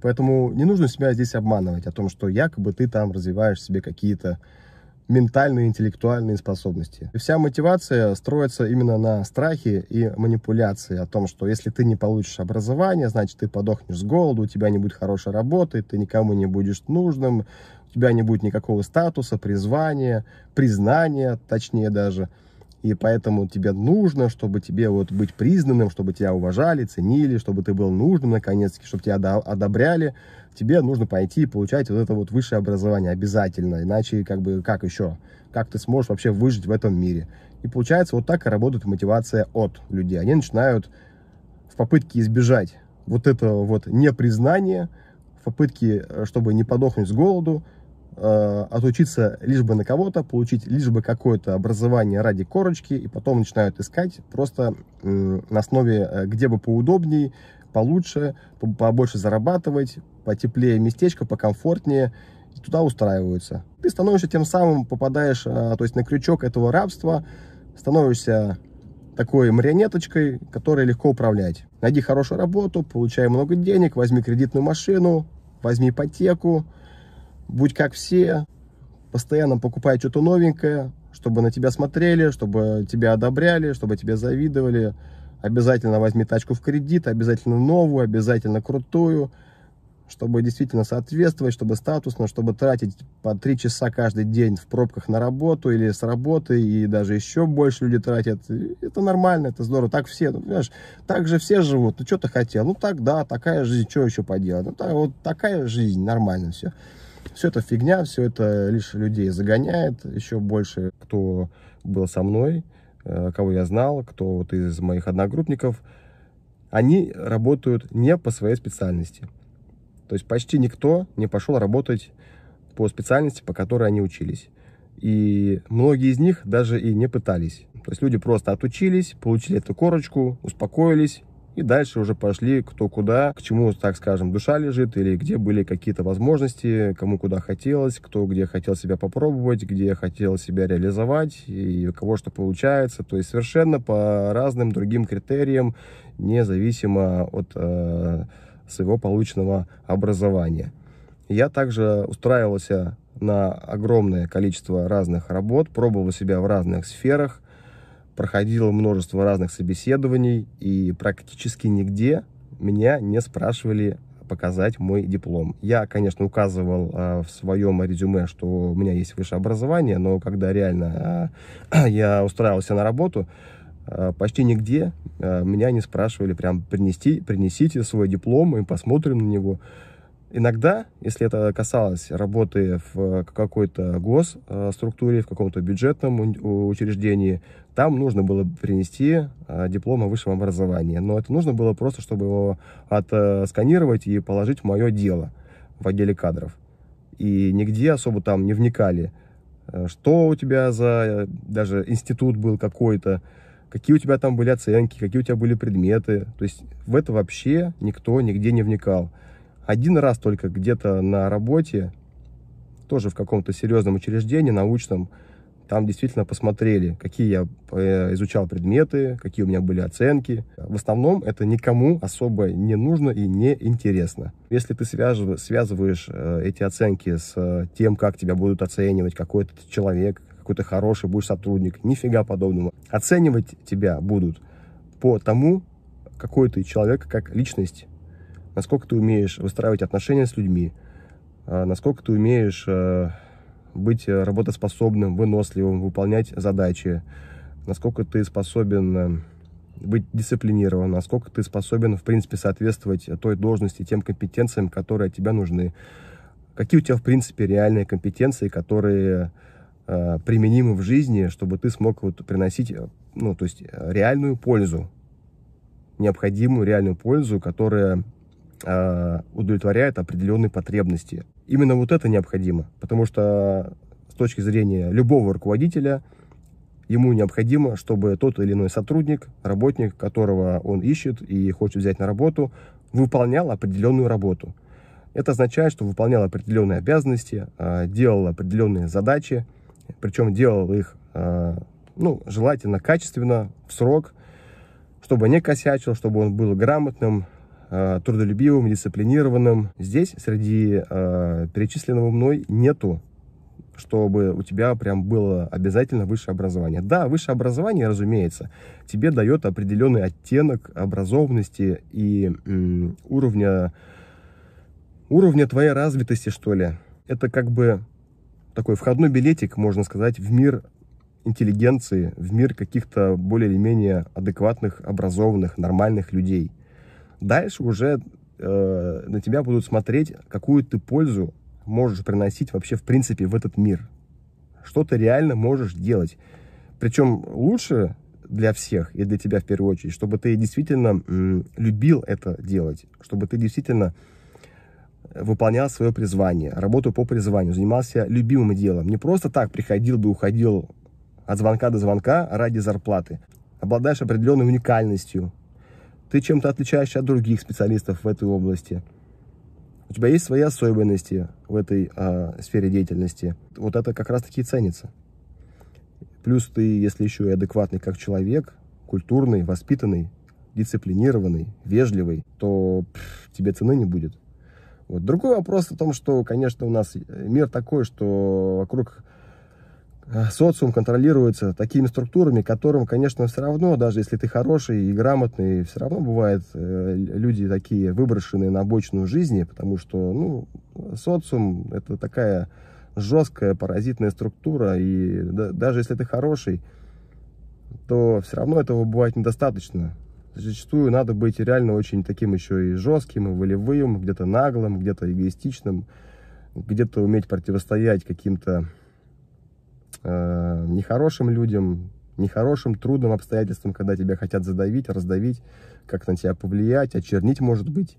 Поэтому не нужно себя здесь обманывать о том, что якобы ты там развиваешь себе какие-то ментальные, интеллектуальные способности. И вся мотивация строится именно на страхе и манипуляции о том, что если ты не получишь образование, значит, ты подохнешь с голоду, у тебя не будет хорошей работы, ты никому не будешь нужным, у тебя не будет никакого статуса, призвания, признания, точнее даже – и поэтому тебе нужно, чтобы тебе вот быть признанным, чтобы тебя уважали, ценили, чтобы ты был нужным наконец-таки, чтобы тебя одобряли, тебе нужно пойти и получать вот это вот высшее образование обязательно, иначе как бы как еще, как ты сможешь вообще выжить в этом мире. И получается вот так и работает мотивация от людей. Они начинают в попытке избежать вот этого вот непризнания, в попытке, э, чтобы не подохнуть с голоду, Э, отучиться лишь бы на кого-то, получить лишь бы какое-то образование ради корочки, и потом начинают искать просто на основе, э, где бы поудобней, получше, побольше зарабатывать, потеплее местечко, покомфортнее, и туда устраиваются. Ты становишься тем самым, попадаешь, э, то есть на крючок этого рабства, становишься такой марионеточкой, которой легко управлять. Найди хорошую работу, получай много денег, возьми кредитную машину, возьми ипотеку, будь как все, постоянно покупай что-то новенькое, чтобы на тебя смотрели, чтобы тебя одобряли, чтобы тебе завидовали. Обязательно возьми тачку в кредит, обязательно новую, обязательно крутую, чтобы действительно соответствовать, чтобы статусно, чтобы тратить по три часа каждый день в пробках на работу или с работы, и даже еще больше люди тратят. Это нормально, это здорово, так все, ну, понимаешь, так же все живут, ну что ты хотел, ну так да, такая жизнь, что еще поделать, ну так, вот такая жизнь, нормально все. Все это фигня, все это лишь людей загоняет еще больше, кто был со мной, э, кого я знал, кто вот из моих одногруппников, они работают не по своей специальности. То есть почти никто не пошел работать по специальности, по которой они учились. И многие из них даже и не пытались. То есть люди просто отучились, получили эту корочку, успокоились, и дальше уже пошли кто куда, к чему, так скажем, душа лежит, или где были какие-то возможности, кому куда хотелось, кто где хотел себя попробовать, где хотел себя реализовать, и у кого что получается. То есть совершенно по разным другим критериям, независимо от э, своего полученного образования. Я также устраивался на огромное количество разных работ, пробовал себя в разных сферах, проходил множество разных собеседований, и практически нигде меня не спрашивали показать мой диплом. Я, конечно, указывал э, в своем резюме, что у меня есть высшее образование, но когда реально э, я устраивался на работу, э, почти нигде э, меня не спрашивали прям принести, принесите свой диплом и посмотрим на него. Иногда, если это касалось работы в э, какой-то госструктуре, э, в каком-то бюджетном учреждении, там нужно было принести э, диплом о высшем образовании. Но это нужно было просто, чтобы его отсканировать и положить в мое дело в отделе кадров. И нигде особо там не вникали, что у тебя за даже институт был какой-то, какие у тебя там были оценки, какие у тебя были предметы. То есть в это вообще никто нигде не вникал. Один раз только где-то на работе, тоже в каком-то серьезном учреждении научном, там действительно посмотрели, какие я э, изучал предметы, какие у меня были оценки. В основном это никому особо не нужно и не интересно. Если ты связываешь э, эти оценки с э, тем, как тебя будут оценивать какой-то человек, какой-то хороший будешь сотрудник, нифига подобного. Оценивать тебя будут по тому, какой ты человек, как личность, насколько ты умеешь выстраивать отношения с людьми, а, насколько ты умеешь э, быть работоспособным, выносливым, выполнять задачи, насколько ты способен э, быть дисциплинирован, насколько ты способен, в принципе, соответствовать той должности, тем компетенциям, которые тебе нужны. Какие у тебя, в принципе, реальные компетенции, которые э, применимы в жизни, чтобы ты смог вот, приносить, э, ну, то есть реальную пользу, необходимую реальную пользу, которая Э, удовлетворяет определенные потребности. Именно вот это необходимо, потому что с точки зрения любого руководителя ему необходимо, чтобы тот или иной сотрудник, работник, которого он ищет и хочет взять на работу, выполнял определенную работу. Это означает, что выполнял определенные обязанности, э, делал определенные задачи, причем делал их, э, ну, желательно качественно, в срок, чтобы не косячил, чтобы он был грамотным, Э, трудолюбивым, дисциплинированным. Здесь среди э, перечисленного мной нету чтобы у тебя прям было обязательно высшее образование. Да, высшее образование, разумеется, тебе дает определенный оттенок образованности и м, уровня, уровня твоей развитости, что ли. Это как бы такой входной билетик, можно сказать, в мир интеллигенции, в мир каких-то более или менее адекватных, образованных, нормальных людей. Дальше уже э, на тебя будут смотреть, какую ты пользу можешь приносить вообще в принципе в этот мир. Что ты реально можешь делать. Причем лучше для всех и для тебя в первую очередь, чтобы ты действительно м, любил это делать, чтобы ты действительно выполнял свое призвание, работу по призванию, занимался любимым делом. Не просто так приходил бы, уходил от звонка до звонка ради зарплаты. Обладаешь определенной уникальностью, ты чем-то отличаешься от других специалистов в этой области. У тебя есть свои особенности в этой а, сфере деятельности. Вот это как раз-таки ценится. Плюс ты, если еще и адекватный как человек, культурный, воспитанный, дисциплинированный, вежливый, то пff, тебе цены не будет. Вот. Другой вопрос о том, что, конечно, у нас мир такой, что вокруг а, социум контролируется такими структурами, которым, конечно, все равно, даже если ты хороший и грамотный, все равно бывают э, люди такие выброшенные на обочину жизни, потому что, ну, социум – это такая жесткая паразитная структура, и даже если ты хороший, то все равно этого бывает недостаточно. Зачастую надо быть реально очень таким еще и жестким, и волевым, где-то наглым, где-то эгоистичным, где-то уметь противостоять каким-то э, нехорошим людям, нехорошим, трудным обстоятельствам, когда тебя хотят задавить, раздавить, как на тебя повлиять, очернить, может быть.